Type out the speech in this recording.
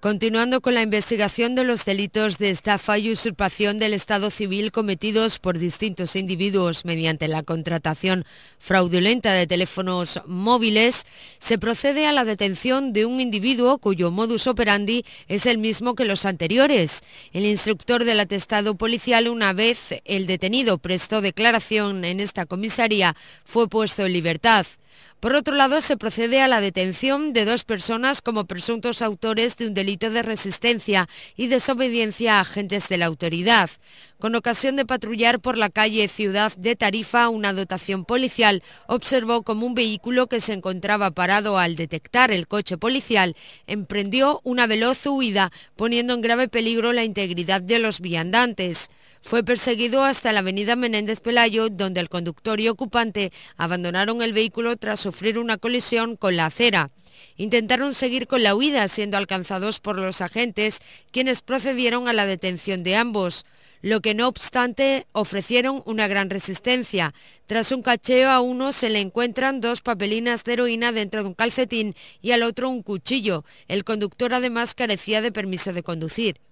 Continuando con la investigación de los delitos de estafa y usurpación del Estado civil cometidos por distintos individuos mediante la contratación fraudulenta de teléfonos móviles, se procede a la detención de un individuo cuyo modus operandi es el mismo que los anteriores. El instructor del atestado policial, una vez el detenido prestó declaración en esta comisaría, fue puesto en libertad. Por otro lado, se procede a la detención de dos personas como presuntos autores de un delito de resistencia y desobediencia a agentes de la autoridad. Con ocasión de patrullar por la calle Ciudad de Tarifa, una dotación policial observó como un vehículo que se encontraba parado al detectar el coche policial emprendió una veloz huida, poniendo en grave peligro la integridad de los viandantes. Fue perseguido hasta la avenida Menéndez Pelayo, donde el conductor y ocupante abandonaron el vehículo tras sufrir una colisión con la acera. Intentaron seguir con la huida, siendo alcanzados por los agentes, quienes procedieron a la detención de ambos lo que no obstante ofrecieron una gran resistencia. Tras un cacheo a uno se le encuentran dos papelinas de heroína dentro de un calcetín y al otro un cuchillo. El conductor además carecía de permiso de conducir.